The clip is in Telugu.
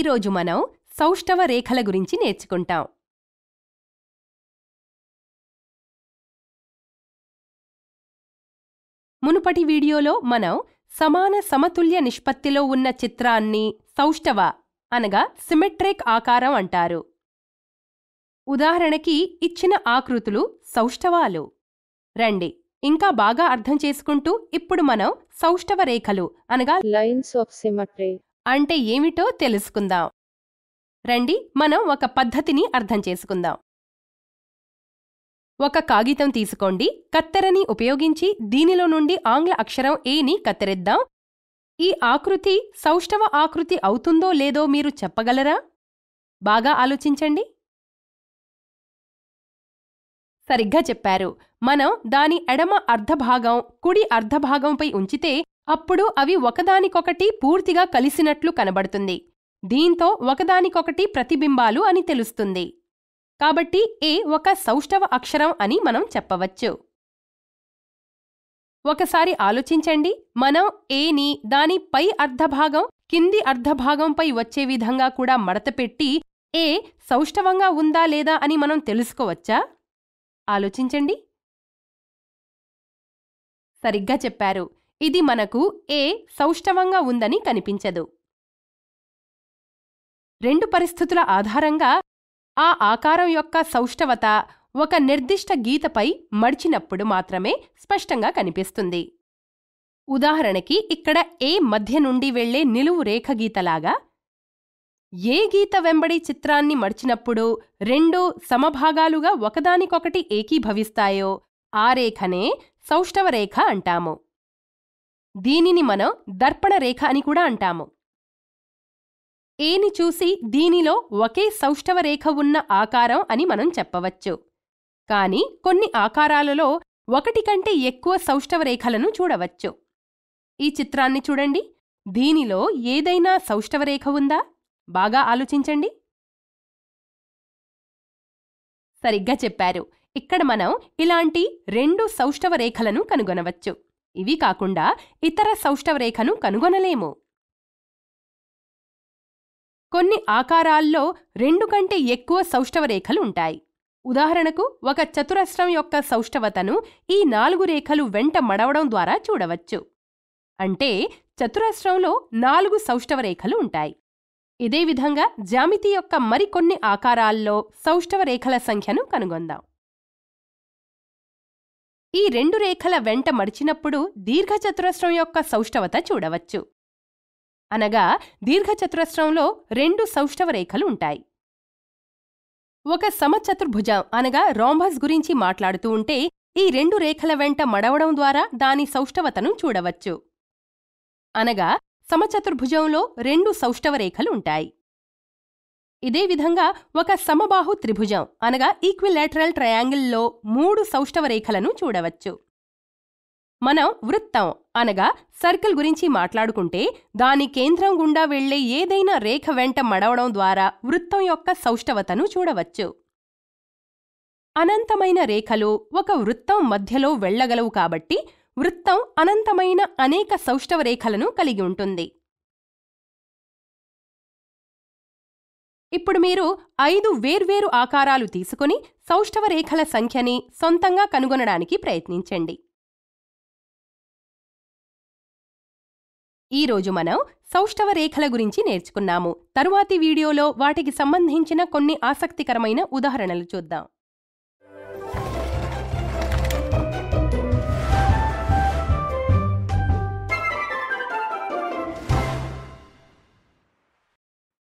ఈరోజు మనం సౌష్ఠవ రేఖల గురించి నేర్చుకుంటాం మునుపటి వీడియోలో మనం సమాన సమతుల్య నిష్పత్తిలో ఉన్న చిత్రాన్ని సౌష్ఠవ అనగా సిమెట్రిక్ ఆకారం అంటారు ఉదాహరణకి ఇచ్చిన ఆకృతులు సౌష్ఠవాలు రండి ఇంకా బాగా అర్థం చేసుకుంటూ ఇప్పుడు మనం సౌష్ఠవ రేఖలు అనగా లైన్స్ ఆఫ్ సిమెట్రీ అంటే ఏమిటో తెలుసుకుందాం రండి మనం ఒక పద్ధతిని అర్థం చేసుకుందాం ఒక కాగితం తీసుకోండి కత్తెరని ఉపయోగించి దీనిలో నుండి ఆంగ్ల అక్షరం ఏని కత్తిరిద్దాం ఈ ఆకృతి సౌష్ఠవ ఆకృతి అవుతుందో లేదో మీరు చెప్పగలరా బాగా ఆలోచించండి సరిగ్గా చెప్పారు మనం దాని ఎడమ అర్ధభాగం కుడి అర్ధభాగంపై ఉంచితే అప్పుడు అవి ఒకదానికొకటి పూర్తిగా కలిసినట్లు కనబడుతుంది దీంతో ఒకదానికొకటి ప్రతిబింబాలు అని తెలుస్తుంది కాబట్టి ఏ ఒక సౌష్ఠవ అక్షరం అని మనం చెప్పవచ్చు ఒకసారి ఆలోచించండి మనం ఏని దాని పై అర్ధభాగం కింది అర్ధభాగంపై వచ్చే విధంగా కూడా మడతపెట్టి ఏ సౌష్ఠవంగా ఉందా లేదా అని మనం తెలుసుకోవచ్చా ఆలోచించండి సరిగ్గా చెప్పారు ఇది మనకు ఏ సౌష్ఠవంగా ఉందని కనిపించదు రెండు పరిస్థితుల ఆధారంగా ఆ ఆకారం యొక్క సౌష్ఠవత ఒక నిర్దిష్ట గీతపై మడిచినప్పుడు మాత్రమే స్పష్టంగా కనిపిస్తుంది ఉదాహరణకి ఇక్కడ ఏ మధ్య నుండి వెళ్లే నిలువు రేఖగీతలాగా ఏ గీత వెంబడి చిత్రాన్ని మడిచినప్పుడు రెండూ సమభాగాలుగా ఒకదానికొకటి ఏకీభవిస్తాయో ఆ రేఖనే సౌష్ఠవ రేఖ అంటాము దీనిని మనం దర్పణ రేఖ అని కూడా అంటాము ఏని చూసి దీనిలో ఒకే సౌష్ఠవ రేఖ ఉన్న ఆకారం అని మనం చెప్పవచ్చు కాని కొన్ని ఆకారాలలో ఒకటి కంటే ఎక్కువ సౌష్ఠవ రేఖలను చూడవచ్చు ఈ చిత్రాన్ని చూడండి దీనిలో ఏదైనా సౌష్ఠవ రేఖ ఉందా బాగా ఆలోచించండి సరిగ్గా చెప్పారు ఇక్కడ మనం ఇలాంటి రెండు సౌష్ఠవ రేఖలను కనుగొనవచ్చు ఇవి కాకుండా ఇతర సౌష్ఠవరేఖను కనుగొనలేము కొన్ని ఆకారాల్లో రెండు కంటే ఎక్కువ సౌష్ఠవరేఖలుంటాయి ఉంటాయి ఉదాహరణకు ఒక చతురస్రం యొక్క సౌష్టవతను ఈ నాలుగు రేఖలు వెంట మడవడం ద్వారా చూడవచ్చు అంటే చతురస్రంలో నాలుగు సౌష్ఠవరేఖలు ఉంటాయి ఇదేవిధంగా జ్యామితి యొక్క మరికొన్ని ఆకారాల్లో సౌష్ఠవరేఖల సంఖ్యను కనుగొందాం ఈ రెండు రేఖల వెంట మడిచినప్పుడు దీర్ఘచతురస్రం యొక్క సౌష్ఠవత చూడవచ్చు అనగా దీర్ఘచతురస్రంలో రెండు సౌష్ఠవ రేఖలు ఉంటాయి ఒక సమచతుర్భుజం అనగా రోంభస్ గురించి మాట్లాడుతూ ఉంటే ఈ రెండు రేఖల వెంట మడవడం ద్వారా దాని సౌష్ఠవతను చూడవచ్చు అనగా సమచతుర్భుజంలో రెండు సౌష్ఠవ రేఖలు ఉంటాయి ఇదే విధంగా ఒక సమబాహు త్రిభుజం అనగా ఈక్విలేటరల్ ట్రయాంగిల్లో మూడు సౌష్టవ రేఖలను చూడవచ్చు మనం వృత్తం అనగా సర్కిల్ గురించి మాట్లాడుకుంటే దాని కేంద్రం గుండా వెళ్లే ఏదైనా రేఖ వెంట మడవడం ద్వారా వృత్తం యొక్క సౌష్టవతను చూడవచ్చు అనంతమైన రేఖలు ఒక వృత్తం మధ్యలో వెళ్లగలవు కాబట్టి వృత్తం అనంతమైన అనేక సౌష్టవ రేఖలను కలిగి ఉంటుంది ఇప్పుడు మీరు ఐదు వేర్వేరు ఆకారాలు తీసుకుని సౌష్ఠవ రేఖల సంఖ్యని సొంతంగా కనుగొనడానికి ప్రయత్నించండి ఈరోజు మనం సౌష్ఠవ రేఖల గురించి నేర్చుకున్నాము తరువాతి వీడియోలో వాటికి సంబంధించిన కొన్ని ఆసక్తికరమైన ఉదాహరణలు చూద్దాం